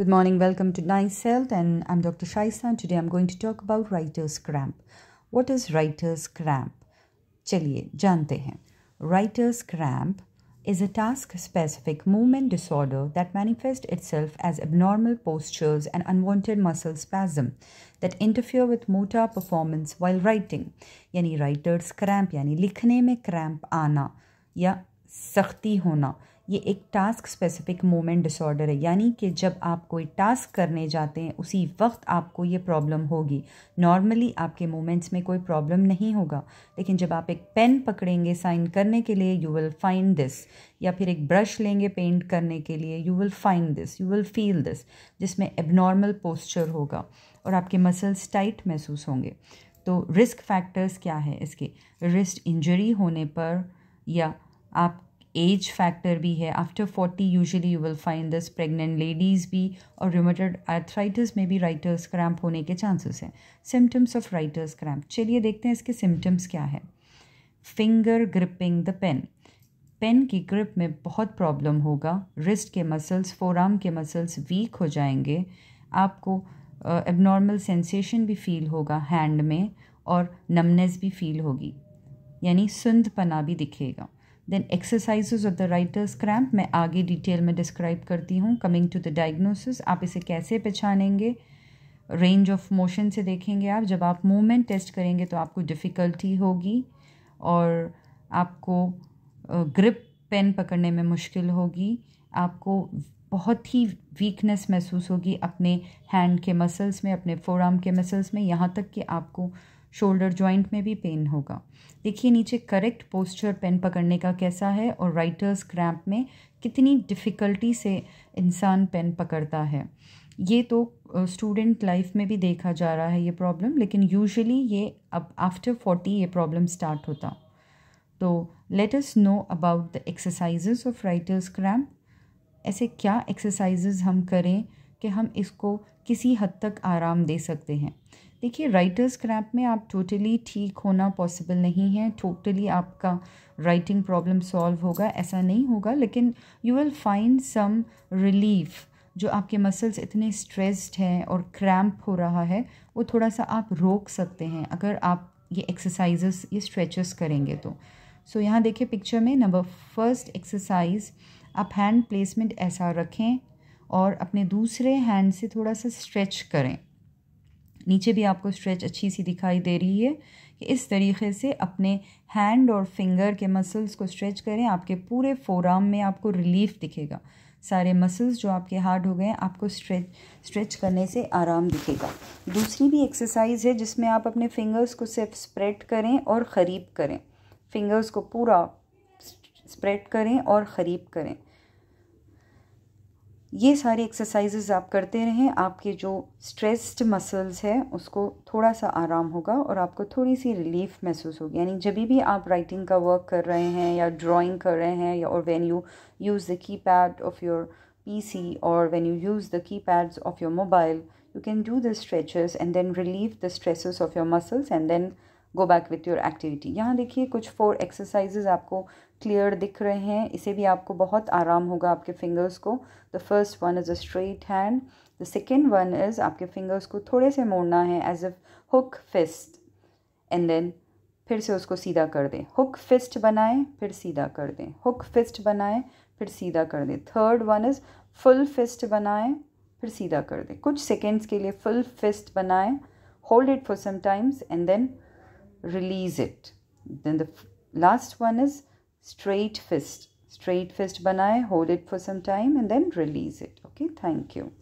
Good morning, welcome to Nice Health, and I'm Dr. Shaisa. Today I'm going to talk about writer's cramp. What is writer's cramp? Chaliye, jante हैं Writer's cramp is a task specific movement disorder that manifests itself as abnormal postures and unwanted muscle spasm that interfere with motor performance while writing. Yani, writer's cramp yani likhne में cramp aana ya सख्ती hona. ये एक task specific moment disorder है यानी कि जब आप कोई टास्क करने जाते हैं उसी वक्त आपको ये प्रॉब्लम होगी नॉर्मली आपके मोमेंट्स में कोई प्रॉब्लम नहीं होगा लेकिन जब आप एक पेन पकड़ेंगे साइन करने के लिए यू विल फाइंड दिस या फिर एक ब्रश लेंगे पेंट करने के लिए you will find this you will feel this जिसमें एबनॉर्मल पोस्चर होगा और आपके मसल्स टाइट महसूस होंगे तो रिस्क फैक्टर्स क्या है इसके रिस्ट इंजरी होने पर या आप एज फैक्टर भी है after forty usually you will find this pregnant ladies भी और रिमोटेड आर्थराइटिस में भी राइटर्स क्रैम्प होने के चांसेस हैं सिम्टम्स ऑफ राइटर्स क्रैम्प चलिए देखते हैं इसके सिम्टम्स क्या है finger gripping the pen pen की ग्रिप में बहुत प्रॉब्लम होगा रिस्ट के मसल्स फोराम के मसल्स वीक हो जाएंगे आपको एबनॉर्मल uh, सेंसेशन भी फील होगा हैंड में और नमनेस भी फील होगी यानी सुंदपना भी दिखेगा then exercises of the writer's cramp मैं आगे डिटेल में डिस्क्राइब करती हूँ कमिंग टू द डायग्नोसिस आप इसे कैसे पहचानेंगे रेंज ऑफ मोशन से देखेंगे आप जब आप मूवमेंट टेस्ट करेंगे तो आपको डिफ़िकल्टी होगी और आपको ग्रिप पेन पकड़ने में मुश्किल होगी आपको बहुत ही वीकनेस महसूस होगी अपने हैंड के मसल्स में अपने फोरआर्म के मसल्स में यहाँ तक कि आपको शोल्डर जॉइंट में भी पेन होगा देखिए नीचे करेक्ट पोस्चर पेन पकड़ने का कैसा है और राइटर्स क्रैम्प में कितनी डिफ़िकल्टी से इंसान पेन पकड़ता है ये तो स्टूडेंट लाइफ में भी देखा जा रहा है ये प्रॉब्लम लेकिन यूजुअली ये अब आफ्टर फोर्टी ये प्रॉब्लम स्टार्ट होता तो let us know about the exercises of writer's cramp ऐसे क्या एक्सरसाइजेस हम करें कि हम इसको किसी हद तक आराम दे सकते हैं देखिए राइटर्स क्रैप में आप टोटली ठीक होना पॉसिबल नहीं है टोटली आपका राइटिंग प्रॉब्लम सॉल्व होगा ऐसा नहीं होगा लेकिन you will find some relief जो आपके मसल्स इतने स्ट्रेस्ड हैं और क्रैम्प हो रहा है वो थोड़ा सा आप रोक सकते हैं अगर आप ये एक्सरसाइजेस ये स्ट्रेचेस करेंगे तो सो so, यहाँ देखिए पिक्चर में नंबर फर्स्ट एक्सरसाइज आप हैंड प्लेसमेंट ऐसा रखें और अपने दूसरे हैंड से थोड़ा सा स्ट्रेच करें नीचे भी आपको स्ट्रेच अच्छी सी दिखाई दे रही है कि इस तरीके से अपने हैंड और फिंगर के मसल्स को स्ट्रेच करें आपके पूरे फोराम में आपको रिलीफ दिखेगा सारे मसल्स जो आपके हार्ड हो गए आपको स्ट्रेच स्ट्रेच करने से आराम दिखेगा दूसरी भी एक्सरसाइज है जिसमें आप अपने फिंगर्स को सिर्फ स्प्रेड करें और ख़रीब करें फिंगर्स को पूरा स्प्रेड करें और ख़रीब करें ये सारी एक्सरसाइजेज़ आप करते रहें आपके जो स्ट्रेस्ड मसल्स है उसको थोड़ा सा आराम होगा और आपको थोड़ी सी रिलीफ महसूस होगी यानी जब भी आप राइटिंग का वर्क कर रहे हैं या ड्राइंग कर रहे हैं या और when you use the keypad of your PC और when you use the key pads of your mobile you can do the stretches and then relieve the stresses of your muscles and then go back with your activity यहाँ देखिए कुछ four exercises आपको clear दिख रहे हैं इसे भी आपको बहुत आराम होगा आपके फिंगर्स को the first one is a straight hand the second one is आपके फिंगर्स को थोड़े से मोड़ना है as a hook fist and then फिर से उसको सीधा कर दें हुक फिस्ट बनाएं फिर सीधा कर दें हुक फिस्ट बनाएं फिर सीधा कर दें third one is full fist बनाएं फिर सीधा कर दें कुछ सेकेंड्स के लिए फुल फिस्ट बनाएं hold it for some times and then release it then the last one is straight fist straight fist banai hold it for some time and then release it okay thank you